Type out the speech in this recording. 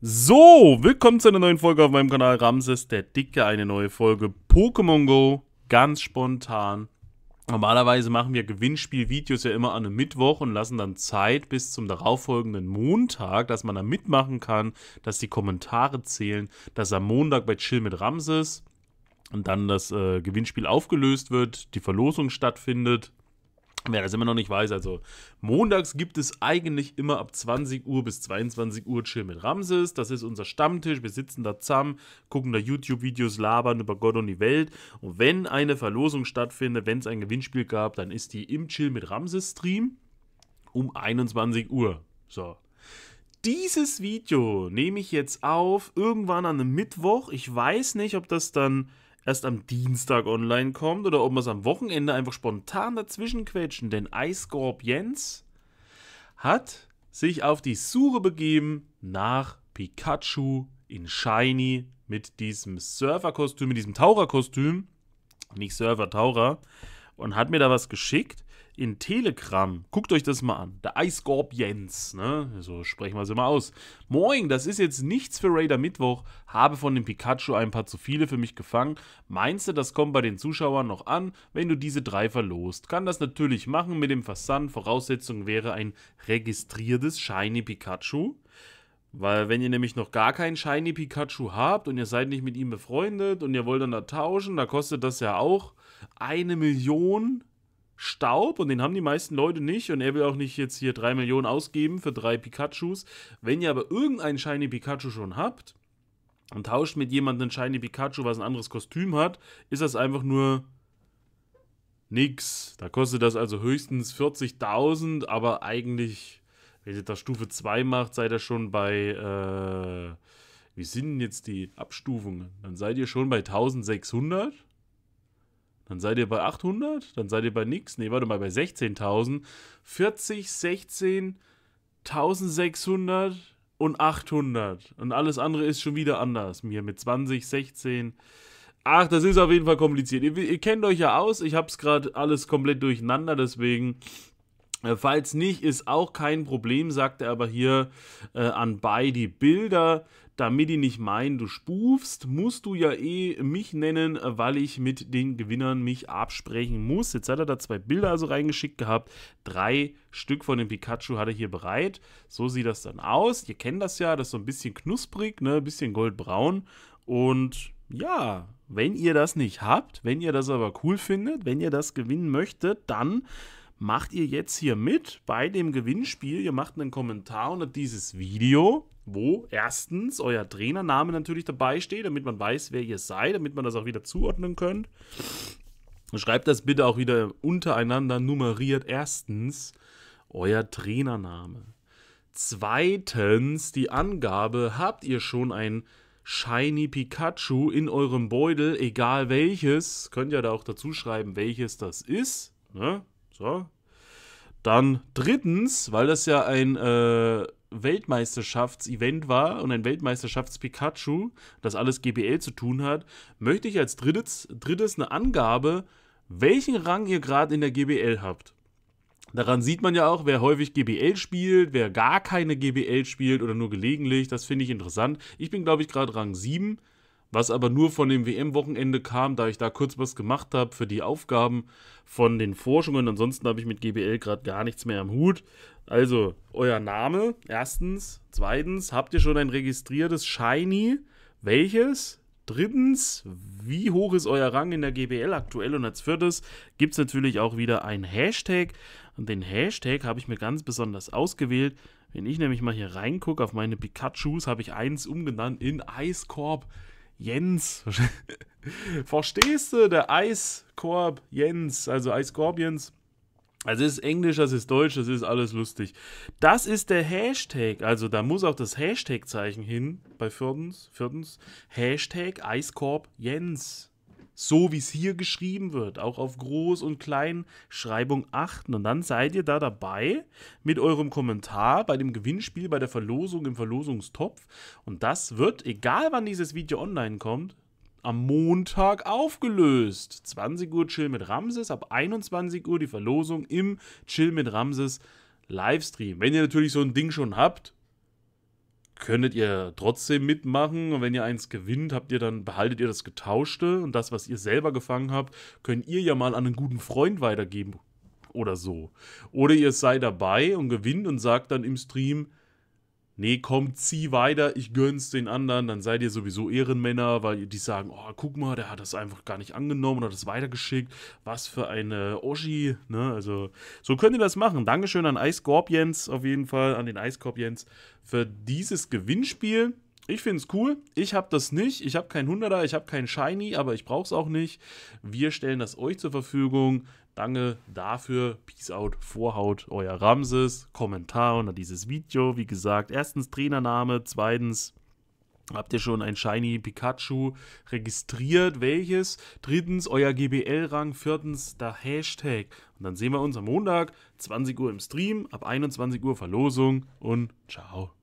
So, willkommen zu einer neuen Folge auf meinem Kanal Ramses der Dicke. Eine neue Folge Pokémon Go, ganz spontan. Normalerweise machen wir Gewinnspielvideos ja immer an einem Mittwoch und lassen dann Zeit bis zum darauffolgenden Montag, dass man da mitmachen kann, dass die Kommentare zählen, dass am Montag bei Chill mit Ramses und dann das äh, Gewinnspiel aufgelöst wird, die Verlosung stattfindet Wer das immer noch nicht weiß, also montags gibt es eigentlich immer ab 20 Uhr bis 22 Uhr Chill mit Ramses. Das ist unser Stammtisch. Wir sitzen da zusammen, gucken da YouTube-Videos, labern über Gott und die Welt. Und wenn eine Verlosung stattfindet, wenn es ein Gewinnspiel gab, dann ist die im Chill mit Ramses-Stream um 21 Uhr. So, dieses Video nehme ich jetzt auf irgendwann an einem Mittwoch. Ich weiß nicht, ob das dann erst am Dienstag online kommt oder ob wir es am Wochenende einfach spontan dazwischen quetschen. Denn iScorp Jens hat sich auf die Suche begeben nach Pikachu in Shiny mit diesem Surferkostüm, mit diesem Taucherkostüm. Nicht Surfer, Taucher. -Taucher und hat mir da was geschickt in Telegram. Guckt euch das mal an. Der Eiskorb Jens, ne? So sprechen wir es immer aus. Moin, das ist jetzt nichts für Raider Mittwoch. Habe von dem Pikachu ein paar zu viele für mich gefangen. Meinst du, das kommt bei den Zuschauern noch an, wenn du diese drei verlost? Kann das natürlich machen mit dem Versand. Voraussetzung wäre ein registriertes Shiny Pikachu weil wenn ihr nämlich noch gar keinen Shiny Pikachu habt und ihr seid nicht mit ihm befreundet und ihr wollt dann da tauschen, da kostet das ja auch eine Million Staub und den haben die meisten Leute nicht und er will auch nicht jetzt hier drei Millionen ausgeben für drei Pikachus. Wenn ihr aber irgendeinen Shiny Pikachu schon habt und tauscht mit jemandem einen Shiny Pikachu, was ein anderes Kostüm hat, ist das einfach nur nix. Da kostet das also höchstens 40.000, aber eigentlich wenn ihr er Stufe 2 macht, seid ihr schon bei, äh, wie sind denn jetzt die Abstufungen? Dann seid ihr schon bei 1600? Dann seid ihr bei 800? Dann seid ihr bei nix? Ne, warte mal, bei 16.000. 40, 16, 1600 und 800. Und alles andere ist schon wieder anders. Mir mit 20, 16. Ach, das ist auf jeden Fall kompliziert. Ihr, ihr kennt euch ja aus. Ich habe es gerade alles komplett durcheinander, deswegen äh, falls nicht, ist auch kein Problem, sagt er aber hier äh, anbei die Bilder. Damit die nicht meinen, du spufst, musst du ja eh mich nennen, äh, weil ich mit den Gewinnern mich absprechen muss. Jetzt hat er da zwei Bilder also reingeschickt gehabt. Drei Stück von dem Pikachu hat er hier bereit. So sieht das dann aus. Ihr kennt das ja, das ist so ein bisschen knusprig, ne? ein bisschen goldbraun. Und ja, wenn ihr das nicht habt, wenn ihr das aber cool findet, wenn ihr das gewinnen möchtet, dann macht ihr jetzt hier mit bei dem Gewinnspiel. Ihr macht einen Kommentar unter dieses Video, wo erstens euer Trainername natürlich dabei steht, damit man weiß, wer ihr seid, damit man das auch wieder zuordnen könnt. Schreibt das bitte auch wieder untereinander nummeriert. Erstens euer Trainername. Zweitens die Angabe, habt ihr schon ein Shiny Pikachu in eurem Beutel, egal welches, könnt ihr da auch dazu schreiben, welches das ist. Ne? So. Dann drittens, weil das ja ein äh, Weltmeisterschaftsevent war und ein Weltmeisterschafts-Pikachu, das alles GBL zu tun hat, möchte ich als drittes, drittes eine Angabe, welchen Rang ihr gerade in der GBL habt. Daran sieht man ja auch, wer häufig GBL spielt, wer gar keine GBL spielt oder nur gelegentlich. Das finde ich interessant. Ich bin, glaube ich, gerade Rang 7 was aber nur von dem WM-Wochenende kam, da ich da kurz was gemacht habe für die Aufgaben von den Forschungen. Ansonsten habe ich mit GBL gerade gar nichts mehr am Hut. Also, euer Name, erstens. Zweitens, habt ihr schon ein registriertes Shiny? Welches? Drittens, wie hoch ist euer Rang in der GBL aktuell? Und als viertes gibt es natürlich auch wieder ein Hashtag. Und den Hashtag habe ich mir ganz besonders ausgewählt. Wenn ich nämlich mal hier reingucke auf meine Pikachus, habe ich eins umgenannt in Eiskorb. Jens. Verstehst du? Der Eiskorb Jens, also Eiskorb Jens. Also es ist Englisch, das ist Deutsch, das ist alles lustig. Das ist der Hashtag, also da muss auch das Hashtag-Zeichen hin bei Viertens, Viertens, Hashtag Eiskorb Jens so wie es hier geschrieben wird, auch auf Groß- und Kleinschreibung achten. Und dann seid ihr da dabei mit eurem Kommentar bei dem Gewinnspiel, bei der Verlosung im Verlosungstopf. Und das wird, egal wann dieses Video online kommt, am Montag aufgelöst. 20 Uhr Chill mit Ramses, ab 21 Uhr die Verlosung im Chill mit Ramses Livestream. Wenn ihr natürlich so ein Ding schon habt, könntet ihr trotzdem mitmachen. Und wenn ihr eins gewinnt, habt ihr dann, behaltet ihr das Getauschte und das, was ihr selber gefangen habt, könnt ihr ja mal an einen guten Freund weitergeben oder so. Oder ihr seid dabei und gewinnt und sagt dann im Stream, nee, komm, zieh weiter, ich gönn's den anderen, dann seid ihr sowieso Ehrenmänner, weil die sagen, oh, guck mal, der hat das einfach gar nicht angenommen oder das weitergeschickt, was für eine Oschi, ne, also, so könnt ihr das machen. Dankeschön an Eiskorb Jens, auf jeden Fall, an den Eiskorb Jens für dieses Gewinnspiel. Ich finde es cool. Ich habe das nicht. Ich habe keinen 100er, ich habe keinen Shiny, aber ich brauche es auch nicht. Wir stellen das euch zur Verfügung. Danke dafür. Peace out, Vorhaut, euer Ramses. Kommentar unter dieses Video. Wie gesagt, erstens Trainername, zweitens Habt ihr schon ein Shiny Pikachu registriert? Welches? Drittens, euer GBL-Rang. Viertens, der Hashtag. Und dann sehen wir uns am Montag, 20 Uhr im Stream, ab 21 Uhr Verlosung und ciao.